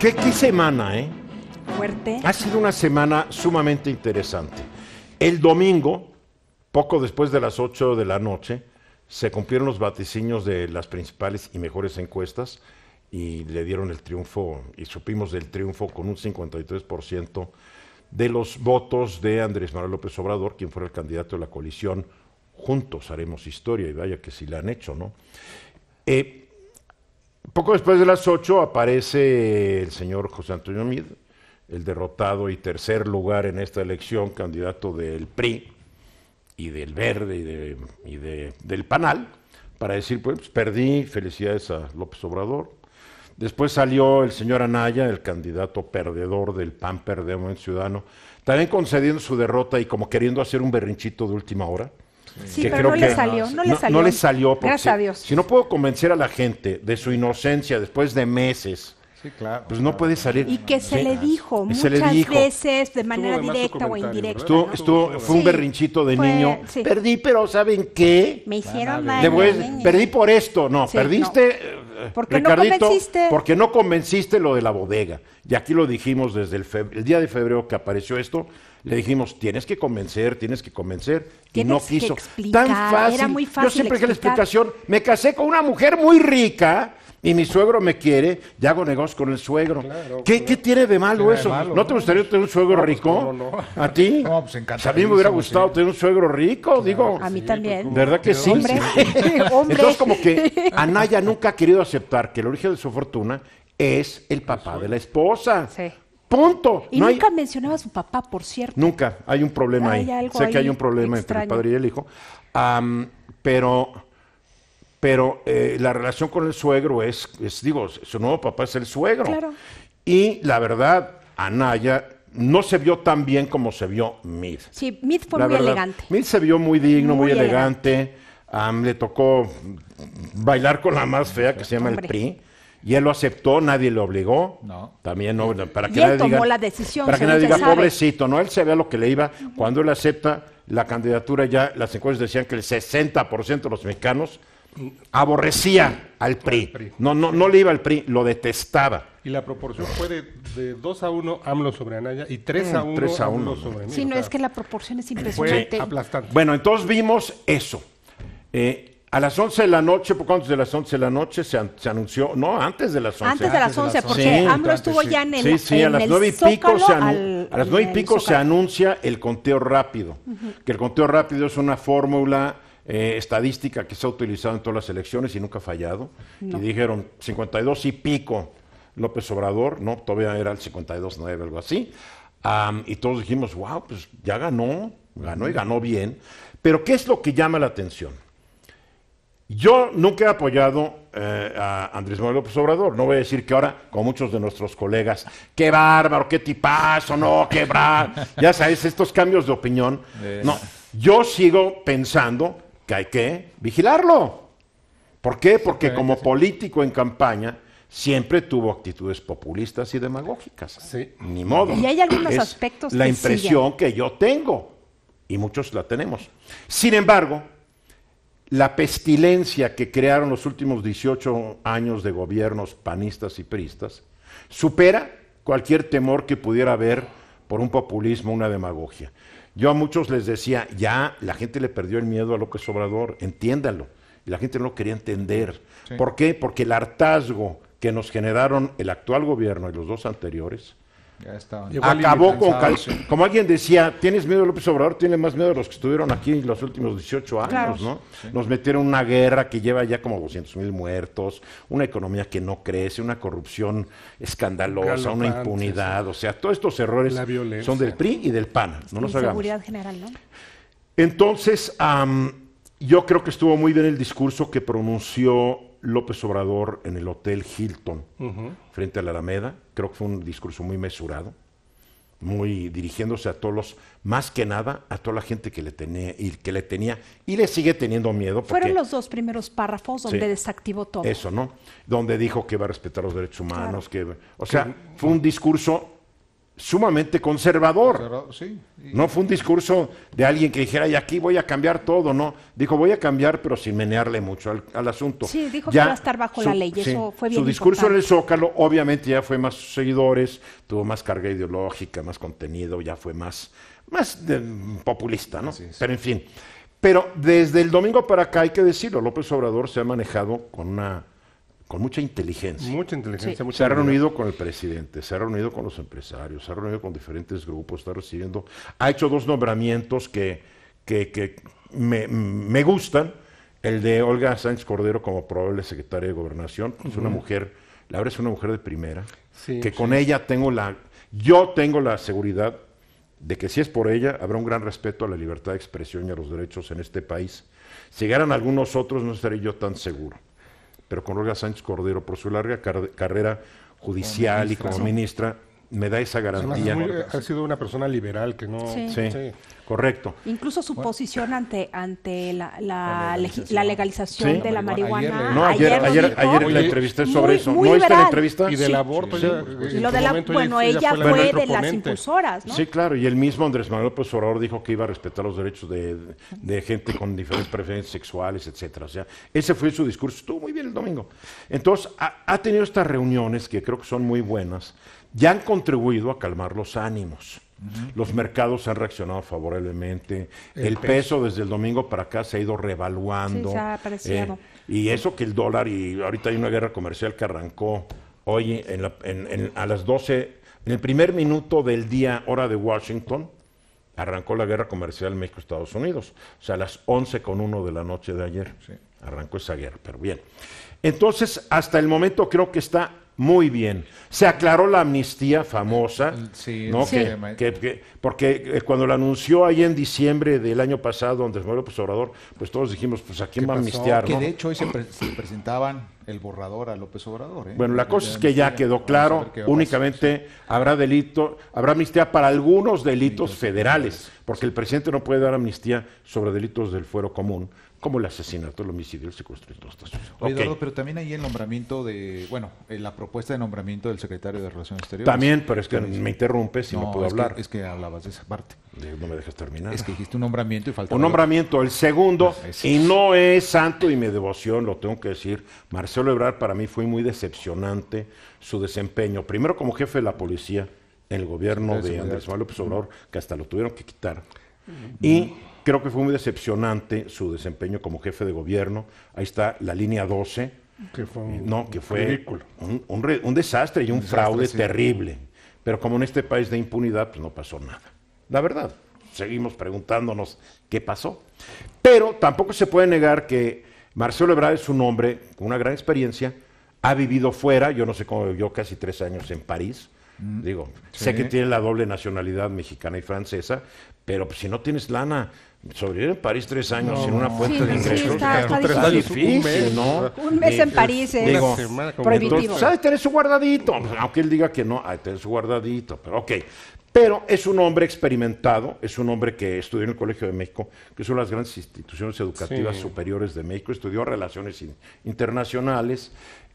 ¿Qué, semana, eh? Fuerte. Ha sido una semana sumamente interesante. El domingo, poco después de las 8 de la noche, se cumplieron los vaticinios de las principales y mejores encuestas y le dieron el triunfo y supimos del triunfo con un 53% de los votos de Andrés Manuel López Obrador, quien fue el candidato de la coalición. Juntos haremos historia y vaya que si la han hecho, ¿no? Eh, poco después de las ocho aparece el señor José Antonio Mid, el derrotado y tercer lugar en esta elección, candidato del PRI y del Verde y, del Panal, para decir, pues perdí, felicidades a López Obrador. Después salió el señor Anaya, el candidato perdedor del PAN Perdemos en Ciudadano, también concediendo su derrota y como queriendo hacer un berrinchito de última hora Sí, pero no le salió, no le salió. porque Gracias a Dios. Si no puedo convencer a la gente de su inocencia después de meses. Pues no puede salir. Y que se le dijo muchas veces de manera directa o indirecta. Estuvo, fue un berrinchito de niño. Perdí, pero ¿saben qué? Me hicieron mal. perdí por esto. No, perdiste. Eh, porque no convenciste. Porque no convenciste lo de la bodega. Y aquí lo dijimos desde el, día de febrero que apareció esto. Le dijimos, tienes que convencer, tienes que convencer. y no quiso. Tan fácil. fácil. Yo siempre que la explicación. Me casé con una mujer muy rica y mi suegro me quiere, ya hago negocio con el suegro. ¿Qué, tiene de malo eso? ¿No, te gustaría tener un suegro pues rico? No, ¿A ti? No, pues encantado. A mí me hubiera gustado tener un suegro rico, digo. A mí pues, también. ¿Verdad que sí? Entonces, como que Anaya nunca ha querido aceptar que el origen de su fortuna es el papá de la esposa. Sí. Punto. Y nunca mencionaba a su papá, por cierto. Nunca. Hay un problema ahí. Sé que hay un problema entre el padre y el hijo. pero pero eh, la relación con el suegro es, digo, su nuevo papá es el suegro. Y la verdad, Anaya no se vio tan bien como se vio Mid. Sí, Mid fue muy elegante. Mid se vio muy digno, muy, elegante. le tocó bailar con la más fea que se llama el PRI. Y él lo aceptó, nadie le obligó. No. También no, para que y él tomó la decisión. Para que nadie diga, pobrecito, no, él se vea lo que le iba. Cuando él acepta la candidatura, ya las encuestas decían que el 60% de los mexicanos aborrecía al PRI. No, no, no le iba al PRI, lo detestaba. Y la proporción fue de, de 2 a 1 AMLO sobre Anaya y 3 a 1, mm, 3 a 1 AMLO sobre Sí, no, es que la proporción es impresionante. Bueno, entonces vimos eso. Eh, a las 11 de la noche, ¿por cuántos de las 11 de la noche se, se anunció? No, antes de las 11. Antes de las 11, porque AMLO estuvo ya en el Sí, sí, a, las y pico se a las 9 y pico, se, anuncia el conteo rápido. Que el conteo rápido es una fórmula eh, estadística que se ha utilizado en todas las elecciones y nunca ha fallado. Y dijeron 52 y pico López Obrador, no, todavía era el 52-9, algo así. y todos dijimos, wow, pues ya ganó, ganó y ganó bien. Pero ¿qué es lo que llama la atención? Yo nunca he apoyado eh, a Andrés Manuel López Obrador. No voy a decir que ahora, como muchos de nuestros colegas, qué bárbaro, qué tipazo, no, qué bravo, Ya sabes, estos cambios de opinión. No, yo sigo pensando que hay que vigilarlo. ¿Por qué? Porque como político en campaña siempre tuvo actitudes populistas y demagógicas. Sí. Ni modo. Y hay algunos aspectos. La impresión que yo tengo, y muchos la tenemos. Sin embargo, la pestilencia que crearon los últimos 18 años de gobiernos panistas y pristas supera cualquier temor que pudiera haber por un populismo, una demagogia. Yo a muchos les decía, ya la gente le perdió el miedo a López Obrador, entiéndalo. Y la gente no lo quería entender. ¿Por qué? Porque el hartazgo que nos generaron el actual gobierno y los dos anteriores, ya Acabó con calcio. Como alguien decía, ¿tienes miedo de López Obrador? Tiene más miedo de los que estuvieron aquí en los últimos 18 años, ¿no? Nos metieron en una guerra que lleva ya como 200 mil muertos, una economía que no crece, una corrupción escandalosa, una impunidad. O sea, todos estos errores son del PRI y del PAN. No Seguridad general, ¿no? Entonces, yo creo que estuvo muy bien el discurso que pronunció López Obrador en el Hotel Hilton, frente a la Alameda. Creo que fue un discurso muy mesurado, muy dirigiéndose a todos los, más que nada a toda la gente que le tenía y que le tenía y le sigue teniendo miedo. Fueron los dos primeros párrafos donde desactivó todo. Eso, ¿no? Donde dijo que iba a respetar los derechos humanos, que, o sea, fue un discurso sumamente conservador. sí, No fue un discurso de alguien que dijera, y aquí voy a cambiar todo, ¿no? Dijo, voy a cambiar, pero sin menearle mucho al, asunto. Sí, dijo que iba a estar bajo la ley, eso fue bien Su discurso en el Zócalo, obviamente, ya fue más seguidores, tuvo más carga ideológica, más contenido, ya fue más, más populista, ¿no? Pero en fin. Pero desde el domingo para acá, hay que decirlo, López Obrador se ha manejado con una con mucha inteligencia. Mucha inteligencia. se ha reunido con el presidente, se ha reunido con los empresarios, se ha reunido con diferentes grupos, está recibiendo, ha hecho dos nombramientos que, que, me, gustan. El de Olga Sánchez Cordero como probable secretaria de gobernación, es una mujer, la verdad es una mujer de primera, que con ella tengo la, yo tengo la seguridad de que si es por ella, habrá un gran respeto a la libertad de expresión y a los derechos en este país. Si llegaran algunos otros, no estaría yo tan seguro pero con Olga Sánchez Cordero, por su larga carrera judicial y como ministra, me da esa garantía. Eh, ha sido una persona liberal que no... Correcto. Incluso su posición ante, ante la, la, legalización, de la marihuana. No, ayer, ayer, ayer, la entrevisté sobre eso. ¿No la entrevista? Y del aborto. Pues, lo de la, bueno, ella, fue, de las impulsoras, Sí, claro. Y el mismo Andrés Manuel López dijo que iba a respetar los derechos de, gente con diferentes preferencias sexuales, etcétera. ese fue su discurso. Estuvo muy bien el domingo. Entonces, ha, ha tenido estas reuniones que creo que son muy buenas. Ya han contribuido a calmar los ánimos. Los mercados han reaccionado favorablemente. El, peso. desde el domingo para acá se ha ido revaluando. Eh, y eso que el dólar, y ahorita hay una guerra comercial que arrancó hoy a las 12, en el primer minuto del día, hora de Washington, arrancó la guerra comercial México-Estados Unidos. O sea, a las 11 con uno de la noche de ayer. Sí. Arrancó esa guerra, pero bien. Entonces, hasta el momento creo que está muy bien. Se aclaró la amnistía famosa, porque eh, cuando la anunció ahí en diciembre del año pasado Andrés Manuel López Obrador, pues todos dijimos, pues ¿a quién va a amnistiar? Que de hecho hoy se, presentaban el borrador a López Obrador. ¿eh? Bueno, la cosa es que ya quedó claro, únicamente habrá delito, habrá amnistía para algunos delitos federales, porque el presidente no puede dar amnistía sobre delitos del fuero común como el asesinato, el homicidio, el secuestro y todo esto. pero también ahí el nombramiento de, bueno, la propuesta de nombramiento del secretario de Relaciones Exteriores. También, pero es que me interrumpe si no, puedo hablar. es que hablabas de esa parte. No me dejas terminar. Es que dijiste un nombramiento y faltaba... Un nombramiento, el segundo, y no es santo y mi devoción, lo tengo que decir. Marcelo Ebrard para mí fue muy decepcionante su desempeño, primero como jefe de la policía, en el gobierno de Andrés Manuel López Obrador, que hasta lo tuvieron que quitar y creo que fue muy decepcionante su desempeño como jefe de gobierno. Ahí está la línea 12. Que fue un, no, fue un, desastre y un, fraude terrible. Pero como en este país de impunidad, pues no pasó nada. La verdad, seguimos preguntándonos qué pasó. Pero tampoco se puede negar que Marcelo Ebrard es un hombre con una gran experiencia, ha vivido fuera, yo no sé cómo vivió casi tres años en París, Digo, sé que tiene la doble nacionalidad mexicana y francesa, pero pues, si no tienes lana, sobrevivir en París tres años sin una fuente de ingresos está, pues, difícil, un mes, en París es digo, prohibitivo. ¿sabes? Tener su guardadito, pues, aunque él diga que no, hay tener su guardadito, pero ok. Pero es un hombre experimentado, es un hombre que estudió en el Colegio de México, que son las grandes instituciones educativas superiores de México, estudió relaciones internacionales,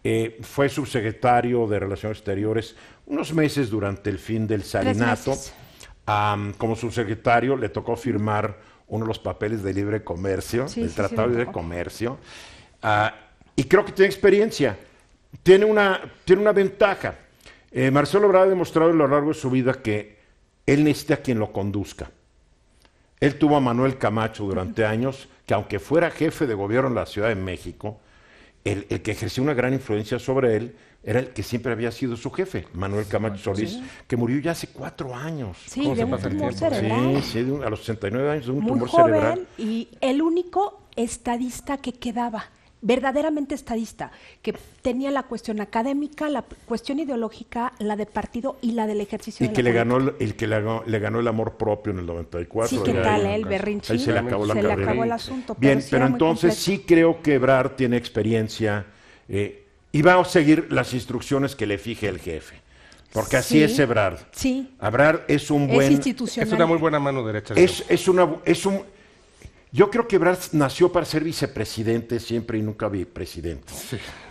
eh, fue subsecretario de Relaciones Exteriores unos meses durante el fin del Salinato. como subsecretario le tocó firmar uno de los papeles de libre comercio, el Tratado de Libre Comercio. Ah, y creo que tiene experiencia, tiene una, tiene una ventaja. Eh, Marcelo Obrador ha demostrado a lo largo de su vida que él necesita a quien lo conduzca. Él tuvo a Manuel Camacho durante años, que aunque fuera jefe de gobierno en la Ciudad de México, el, que ejerció una gran influencia sobre él era el que siempre había sido su jefe, Manuel Camacho Solís, que murió ya hace cuatro años. Sí, Sí, a los 69 años de un tumor cerebral. Y el único estadista que quedaba verdaderamente estadista, que tenía la cuestión académica, la cuestión ideológica, la de partido y la del ejercicio y que le ganó el que le ganó, el amor propio en el 94. Sí, que tal eh, el berrinche? Ahí se le acabó el asunto. Bien, pero, entonces sí creo que Ebrard tiene experiencia eh, y va a seguir las instrucciones que le fije el jefe. Porque así es Ebrard. Sí. Ebrard es un buen. Es Es una muy buena mano derecha. Es, es, una, es un yo creo que Brás nació para ser vicepresidente siempre y nunca vicepresidente.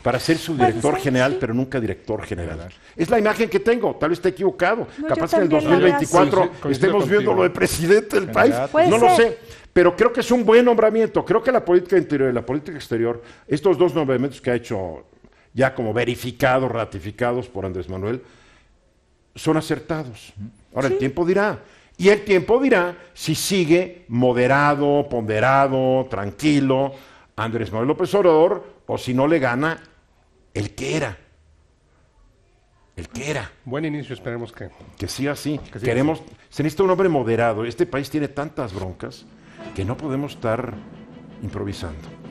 Para ser subdirector general, pero nunca director general. Es la imagen que tengo, tal vez esté equivocado. Capaz que en el 2024 estemos viendo lo de presidente del país. No lo sé. Pero creo que es un buen nombramiento. Creo que la política interior y la política exterior, estos dos nombramientos que ha hecho ya como verificados, ratificados por Andrés Manuel, son acertados. Ahora el tiempo dirá. Y el tiempo dirá si sigue moderado, ponderado, tranquilo Andrés Manuel López Obrador o si no le gana el que era. El que era. Buen inicio, esperemos que. Que siga así. Queremos. Se necesita un hombre moderado. Este país tiene tantas broncas que no podemos estar improvisando.